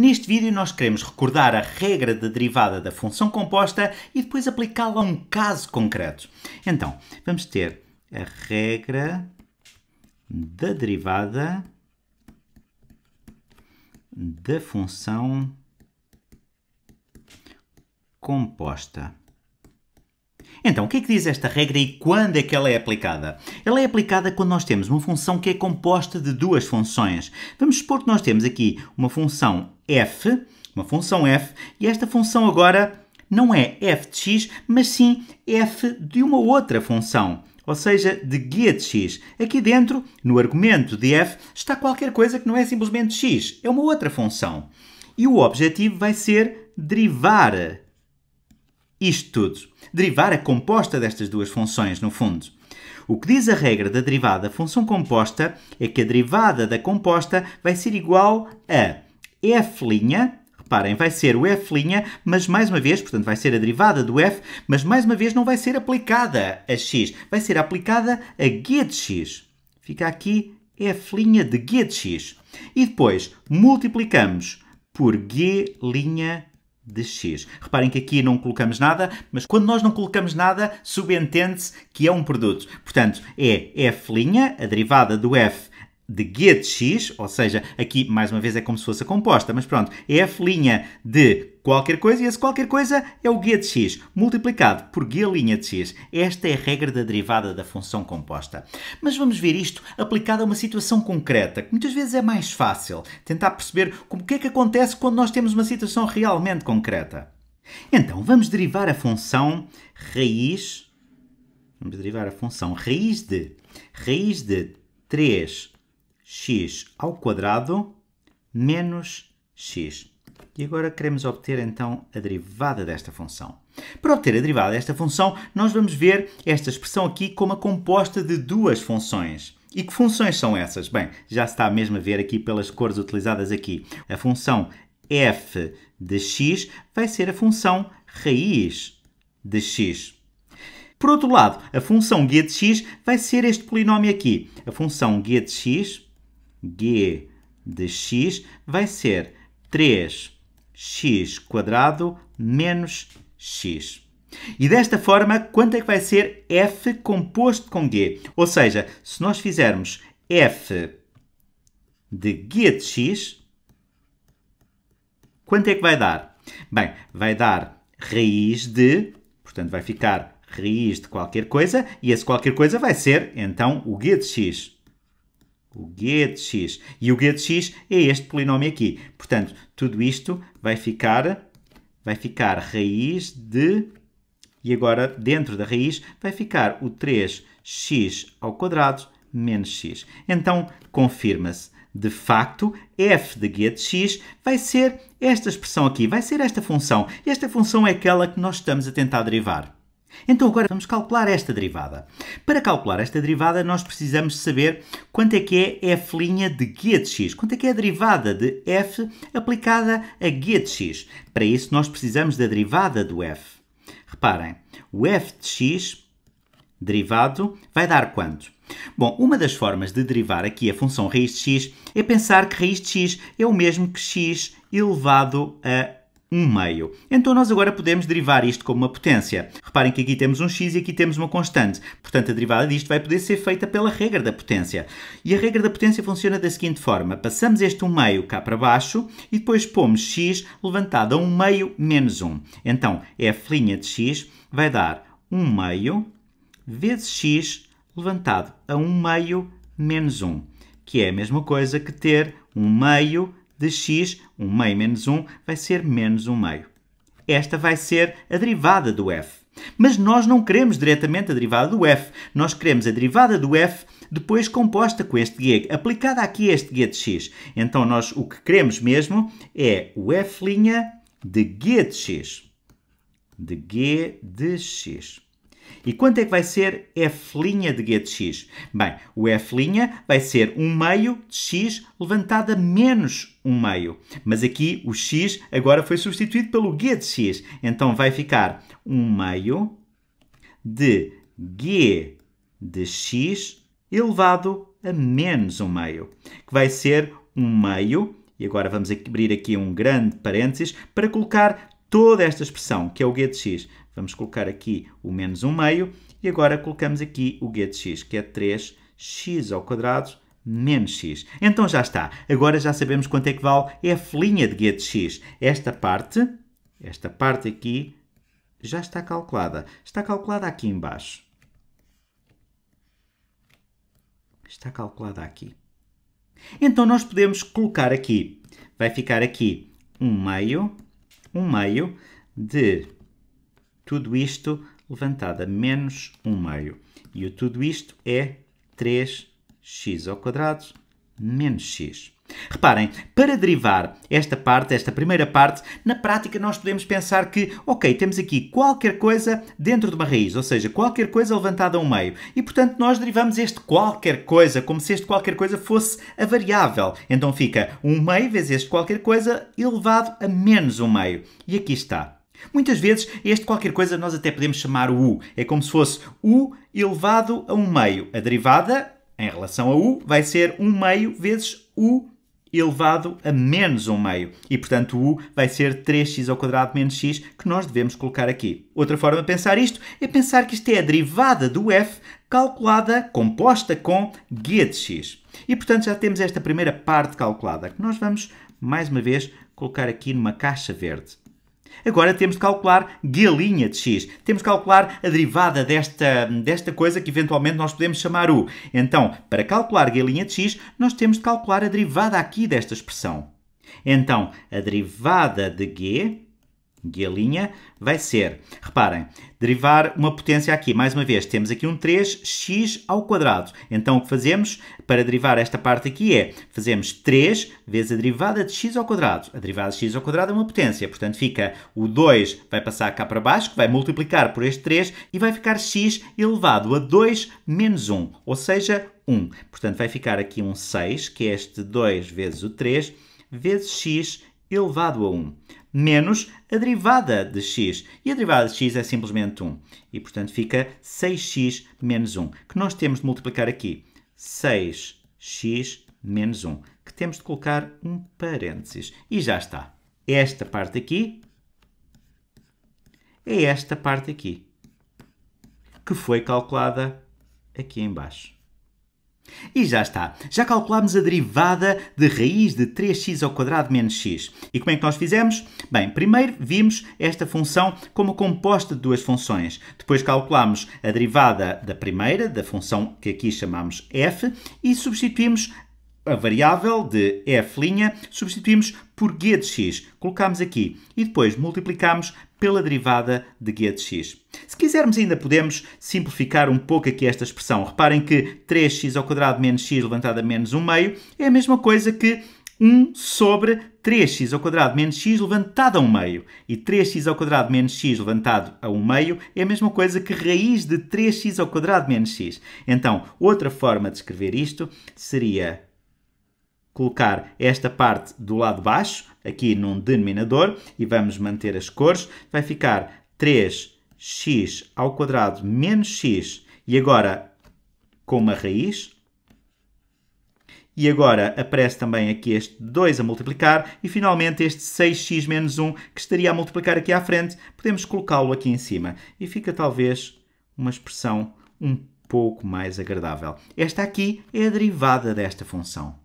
Neste vídeo nós queremos recordar a regra de derivada da função composta e depois aplicá-la a um caso concreto. Então, vamos ter a regra da derivada da função composta. Então, o que é que diz esta regra e quando é que ela é aplicada? Ela é aplicada quando nós temos uma função que é composta de duas funções. Vamos supor que nós temos aqui uma função f, uma função f, e esta função agora não é f de x, mas sim f de uma outra função, ou seja, de g de x. Aqui dentro, no argumento de f, está qualquer coisa que não é simplesmente x, é uma outra função. E o objetivo vai ser derivar isto tudo. Derivar a composta destas duas funções, no fundo. O que diz a regra da derivada da função composta é que a derivada da composta vai ser igual a f', reparem, vai ser o f', mas mais uma vez, portanto, vai ser a derivada do f, mas mais uma vez não vai ser aplicada a x, vai ser aplicada a g de x. Fica aqui f' de g de x. E depois multiplicamos por g' de x. Reparem que aqui não colocamos nada, mas quando nós não colocamos nada, subentende-se que é um produto. Portanto, é f', a derivada do f de x, ou seja, aqui mais uma vez é como se fosse a composta, mas pronto, é f' de qualquer coisa e esse qualquer coisa é o x multiplicado por G' de x. Esta é a regra da derivada da função composta. Mas vamos ver isto aplicado a uma situação concreta, que muitas vezes é mais fácil tentar perceber como que é que acontece quando nós temos uma situação realmente concreta. Então, vamos derivar a função raiz vamos derivar a função raiz de raiz de 3 x ao quadrado menos x. E agora queremos obter então a derivada desta função. Para obter a derivada desta função, nós vamos ver esta expressão aqui como a composta de duas funções. E que funções são essas? Bem, já se está mesmo a ver aqui pelas cores utilizadas aqui. A função f de x vai ser a função raiz de x. Por outro lado, a função g de x vai ser este polinómio aqui. A função g de x g de x vai ser 3x quadrado menos x. E desta forma, quanto é que vai ser f composto com g? Ou seja, se nós fizermos f de g de x, quanto é que vai dar? Bem, vai dar raiz de, portanto vai ficar raiz de qualquer coisa, e esse qualquer coisa vai ser, então, o g de x o g de x. E o g de x é este polinômio aqui. Portanto, tudo isto vai ficar, vai ficar raiz de... E agora, dentro da raiz, vai ficar o 3x ao quadrado menos x. Então, confirma-se. De facto, f de g de x vai ser esta expressão aqui, vai ser esta função. Esta função é aquela que nós estamos a tentar derivar. Então agora vamos calcular esta derivada. Para calcular esta derivada nós precisamos saber quanto é que é f' de g de x, quanto é que é a derivada de f aplicada a g de x. Para isso nós precisamos da derivada do f. Reparem, o f de x derivado vai dar quanto? Bom, uma das formas de derivar aqui a função raiz de x é pensar que raiz de x é o mesmo que x elevado a 1 meio. Então nós agora podemos derivar isto como uma potência. Reparem que aqui temos um x e aqui temos uma constante. Portanto, a derivada disto vai poder ser feita pela regra da potência. E a regra da potência funciona da seguinte forma. Passamos este 1 meio cá para baixo e depois pomos x levantado a 1 meio menos 1. Então, f' de x vai dar 1 meio vezes x levantado a 1 meio menos 1, que é a mesma coisa que ter 1 meio de x, 1 meio menos 1, vai ser menos 1 meio. Esta vai ser a derivada do f. Mas nós não queremos diretamente a derivada do f. Nós queremos a derivada do f depois composta com este g, aplicada aqui a este g de x. Então nós o que queremos mesmo é o f' de g de x. De g de x. E quanto é que vai ser f' de g de x? Bem, o f' vai ser 1 meio de x levantado a menos 1 meio. Mas aqui o x agora foi substituído pelo g de x. Então vai ficar 1 meio de g de x elevado a menos 1 meio, que vai ser 1 meio, e agora vamos abrir aqui um grande parênteses, para colocar toda esta expressão, que é o g de x. Vamos colocar aqui o menos 1 meio e agora colocamos aqui o g de x, que é 3x ao quadrado menos x. Então já está. Agora já sabemos quanto é que vale f' de g de x. Esta parte, esta parte aqui, já está calculada. Está calculada aqui embaixo. Está calculada aqui. Então nós podemos colocar aqui. Vai ficar aqui 1 meio um meio de tudo isto levantado a menos um meio. E o tudo isto é 3x ao quadrado menos x. Reparem, para derivar esta parte, esta primeira parte, na prática nós podemos pensar que, ok, temos aqui qualquer coisa dentro de uma raiz, ou seja, qualquer coisa levantada a um meio. E portanto nós derivamos este qualquer coisa, como se este qualquer coisa fosse a variável. Então fica um meio vezes este qualquer coisa elevado a menos um meio. E aqui está. Muitas vezes, este qualquer coisa nós até podemos chamar o u. É como se fosse u elevado a um meio. A derivada, em relação a u, vai ser um meio vezes u elevado a menos 1 meio. E, portanto, u vai ser 3x ao quadrado menos x, que nós devemos colocar aqui. Outra forma de pensar isto é pensar que isto é a derivada do f calculada, composta com g de x. E, portanto, já temos esta primeira parte calculada, que nós vamos, mais uma vez, colocar aqui numa caixa verde. Agora temos de calcular galinha de x. Temos de calcular a derivada desta, desta coisa que eventualmente nós podemos chamar u. Então, para calcular galinha de x, nós temos de calcular a derivada aqui desta expressão. Então, a derivada de g guia-linha, vai ser, reparem, derivar uma potência aqui, mais uma vez, temos aqui um 3x ao quadrado. Então o que fazemos para derivar esta parte aqui é, fazemos 3 vezes a derivada de x ao quadrado. A derivada de x ao quadrado é uma potência, portanto fica o 2 vai passar cá para baixo, que vai multiplicar por este 3 e vai ficar x elevado a 2 menos 1, ou seja, 1. Portanto vai ficar aqui um 6, que é este 2 vezes o 3, vezes x elevado a 1 menos a derivada de x. E a derivada de x é simplesmente 1. E, portanto, fica 6x menos 1, que nós temos de multiplicar aqui 6x menos 1, que temos de colocar um parênteses. E já está. É esta parte aqui é esta parte aqui, que foi calculada aqui embaixo. E já está. Já calculámos a derivada de raiz de 3x ao quadrado menos x. E como é que nós fizemos? Bem, primeiro vimos esta função como composta de duas funções. Depois calculámos a derivada da primeira, da função que aqui chamamos f, e substituímos a variável de f' substituímos por g de x, colocamos aqui e depois multiplicamos pela derivada de g de x. Se quisermos ainda podemos simplificar um pouco aqui esta expressão. Reparem que 3x ao quadrado menos x levantado a menos 1 meio é a mesma coisa que 1 sobre 3x ao quadrado menos x levantado a 1 meio. E 3x ao quadrado menos x levantado a 1 meio é a mesma coisa que raiz de 3x ao quadrado menos x. Então, outra forma de escrever isto seria colocar esta parte do lado de baixo, aqui num denominador, e vamos manter as cores, vai ficar 3x ao quadrado menos x, e agora com uma raiz, e agora aparece também aqui este 2 a multiplicar e finalmente este 6x menos 1 que estaria a multiplicar aqui à frente, podemos colocá-lo aqui em cima e fica talvez uma expressão um pouco mais agradável. Esta aqui é a derivada desta função.